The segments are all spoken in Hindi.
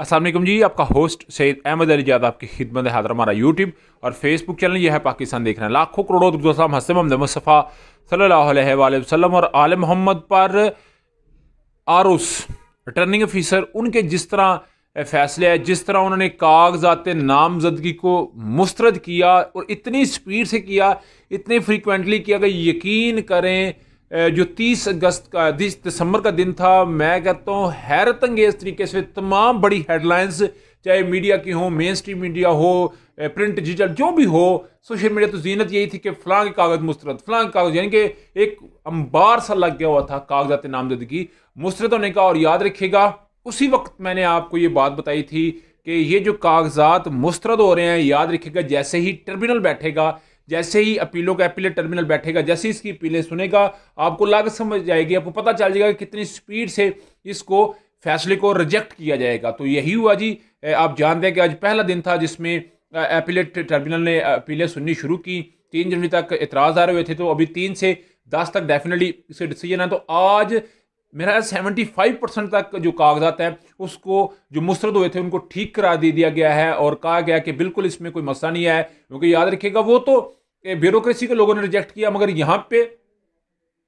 असलम जी आपका होस्ट सैद अहमद अली जाद आपकी खिदमत हादर हमारा यूट्यूब और फेसबुक चैनल यह है पाकिस्तान देख रहे हैं लाखों करोड़ों हसन हसम मुस्तफ़ा सल वसलम और आल मोहम्मद पर आरूस रिटर्निंग ऑफिसर उनके जिस तरह फैसले है जिस तरह उन्होंने कागजात नामजदगी को मुस्रद किया और इतनी स्पीड से किया इतने फ्रिक्वेंटली किया कि यकीन करें जो 30 अगस्त का तीस दिसंबर का दिन था मैं कहता हूँ हैरत अंगेज तरीके से तमाम बड़ी हेडलाइंस चाहे मीडिया की हो मेन स्ट्रीम मीडिया हो प्रिंट डिजिटल जो भी हो सोशल मीडिया तो जीनत यही थी कि फलां के कागज़ मुस्तरद फलां के कागज़ यानी कि एक अंबार सा लग गया हुआ था कागजात नामजदगी मुस्तरद होने का और याद रखिएगा उसी वक्त मैंने आपको ये बात बताई थी कि ये जो कागजात मुस्तरद हो रहे हैं याद रखिएगा जैसे ही ट्रिब्यूनल बैठेगा जैसे ही अपीलों का अपीलेट टर्मिनल बैठेगा जैसे ही इसकी अपीलें सुनेगा आपको लागत समझ जाएगी आपको पता चल जाएगा कि कितनी स्पीड से इसको फैसले को रिजेक्ट किया जाएगा तो यही हुआ जी आप जानते हैं कि आज पहला दिन था जिसमें अपीलेट टर्मिनल ने अपीलें सुननी शुरू की तीन जनवरी तक इतराज़ आ रहे हुए थे तो अभी तीन से दस तक डेफिनेटली इसे डिसीजन है तो आज मेरा सेवेंटी फाइव परसेंट तक जो कागजात है उसको जो मुस्रद हुए थे उनको ठीक करा दे दिया गया है और कहा गया कि बिल्कुल इसमें कोई मसला नहीं है क्योंकि याद रखिएगा वो तो ब्यूरोक्रेसी के लोगों ने रिजेक्ट किया मगर यहाँ पे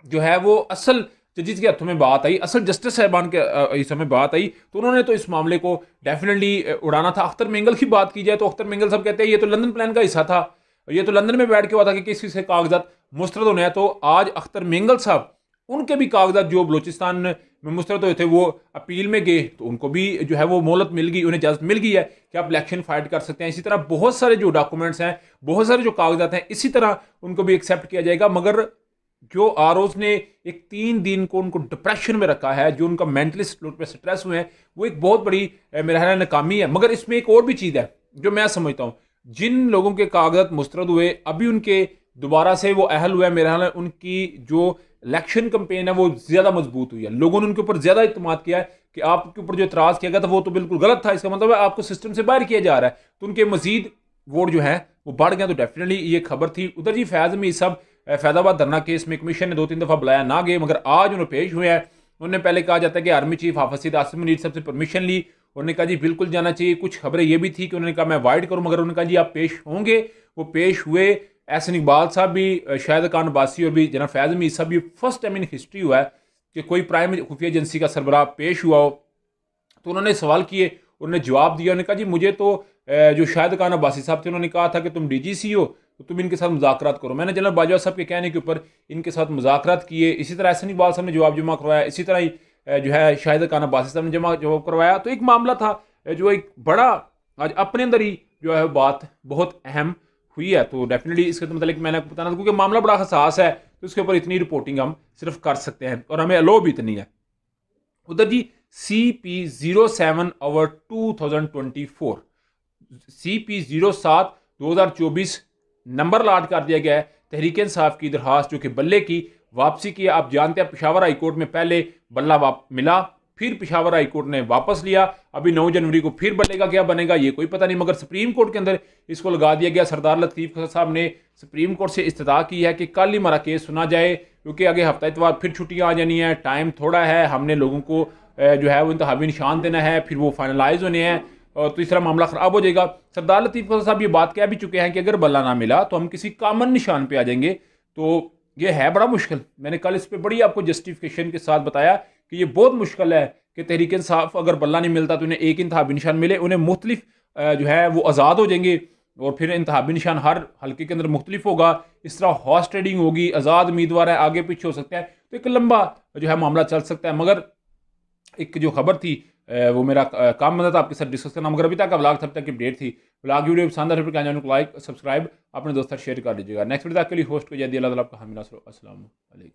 जो है वो असल जजिस के हथों में बात आई असल जस्टिस साहबान के इस में बात आई तो उन्होंने तो इस मामले को डेफिनेटली उड़ाना था अख्तर मेंगल की बात की जाए तो अख्तर मेंगल साहब कहते हैं ये तो लंदन प्लान का हिस्सा था ये तो लंदन में बैठ के हुआ था कि किसी से कागजात मुस्तरद होने हैं तो आज अख्तर मेंगल साहब उनके भी कागजात जो बलोचिस्तान में मुस्तरद हुए थे वो अपील में गए तो उनको भी जो है वो मोहलत मिल गई उन्हें इजाज़त मिल गई है कि आप इलेक्शन फाइट कर सकते हैं इसी तरह बहुत सारे जो डॉक्यूमेंट्स हैं बहुत सारे जो कागजात हैं इसी तरह उनको भी एक्सेप्ट किया जाएगा मगर जो आर ने एक तीन दिन को उनको डिप्रेशन में रखा है जो उनका मेंटली पर स्ट्रेस हुए हैं वो एक बहुत बड़ी मेरा नाकामी है मगर इसमें एक और भी चीज़ है जो मैं समझता हूँ जिन लोगों के कागजात मुस्तरद हुए अभी उनके दोबारा से वो अहल हुआ है मेरा ख्याल उनकी जो इलेक्शन कंपेन है वो ज़्यादा मजबूत हुई है लोगों ने उनके ऊपर ज़्यादा इतम किया है कि आपके ऊपर जो इतराज़ किया गया था वो तो बिल्कुल गलत था इसका मतलब है आपको सिस्टम से बाहर किया जा रहा है तो उनके मजीद वोट जो है वो बढ़ गया तो डेफिनेटली ये खबर थी उधर जी फैज़ में सब फैजाबाद धरना केस में कमीशन ने दो तीन दफ़ा बुलाया ना गए मगर आज उन्हें पेश हुए हैं उन्होंने पहले कहा जाता है कि आर्मी चीफ हाफसिद आसिम साहब सबसे परमिशन ली उन्होंने कहा जी बिल्कुल जाना चाहिए कुछ खबरें ये भी थी कि उन्होंने कहा मैं अवॉइड करूँ मगर उन्होंने कहा जी आप पेश होंगे वो पेश हुए एहसन इकबाल साहब भी शाहिद खान अब्बासी और भी जना फैज़ अमीर साहब भी फर्स्ट टाइम इन हिस्ट्री हुआ है कि कोई प्राइम खुफिया एजेंसी का सरबराह पेश हुआ हो तो उन्होंने सवाल किए उन्होंने जवाब दिया उन्होंने कहा जी मुझे तो जो शाहिद खान अब्बासी साहब थे उन्होंने कहा था कि तुम सी हो e तो तुम इनके साथ मुजाकर करो मैंने जनरल बाजवा साहब के कहने के ऊपर इनके साथ मुजाकर किए इसी तरह एहसन इकबाल साहब ने जवाब जमा करवाया इसी तरह ही जो है शाहिद खान अब्बासी साहब ने जमा जवाब करवाया तो एक मामला था जो एक बड़ा आज अपने अंदर ही जो है बात बहुत अहम हुई है तो डेफिनेटली इसके तो मतलब मैंने आपको बताना क्योंकि मामला बड़ा हसास है तो उसके ऊपर इतनी रिपोर्टिंग हम सिर्फ कर सकते हैं और हमें अलो भी इतनी है उधर G C P zero seven over two thousand twenty four C P zero सात दो हज़ार चौबीस नंबर लाट कर दिया गया है तहरीक इंसाफ की दरख्वास्त जो कि बल्ले की वापसी की आप जानते हैं पिशावर हाईकोर्ट में पहले बल्ला वाप मिला फिर पिशावर हाईकोर्ट ने वापस लिया अभी 9 जनवरी को फिर बनेगा क्या बनेगा ये कोई पता नहीं मगर सुप्रीम कोर्ट के अंदर इसको लगा दिया गया सरदार लतीफ साहब ने सुप्रीम कोर्ट से इस्तः की है कि कल ही हमारा केस सुना जाए क्योंकि आगे हफ्ता इतवार फिर छुट्टियाँ आ जानी है टाइम थोड़ा है हमने लोगों को जो है वो इंतवी निशान देना है फिर वो फाइनलाइज होने हैं और तीसरा तो मामला ख़राब हो जाएगा सरदार लतीफ साहब ये बात कह भी चुके हैं कि अगर बल्ला ना मिला तो हम किसी कामन निशान पर आ जाएंगे तो ये है बड़ा मुश्किल मैंने कल इस पर बड़ी आपको जस्टिफिकेशन के साथ बताया कि ये बहुत मुश्किल है कि तहरीक इंसाफ अगर बल्ला नहीं मिलता तो उन्हें एक इंतबी निशान मिले उन्हें मुख्तलिफ जो है वो आज़ाद हो जाएंगे और फिर इंतबी निशान हर हल्के के अंदर मुख्तलिफ होगा इस तरह हॉर्स ट्रेडिंग होगी आज़ाद उम्मीदवार है आगे पीछे हो सकता है तो एक लंबा जो है मामला चल सकता है मगर एक जो खबर थी वो मेरा काम बनता था आपके साथ डिस्कस करना मगर अभी तक का ब्लॉग तब तक की अपडेट थी ब्लाग वीडियो पसंद रहा है लाइक सब्सक्राइब अपने दोस्तों शेयर कर लीजिएगा नेक्स्ट वीडियो तक के लिए होस्ट को जैदी दिया अल्लाह का हामीना असल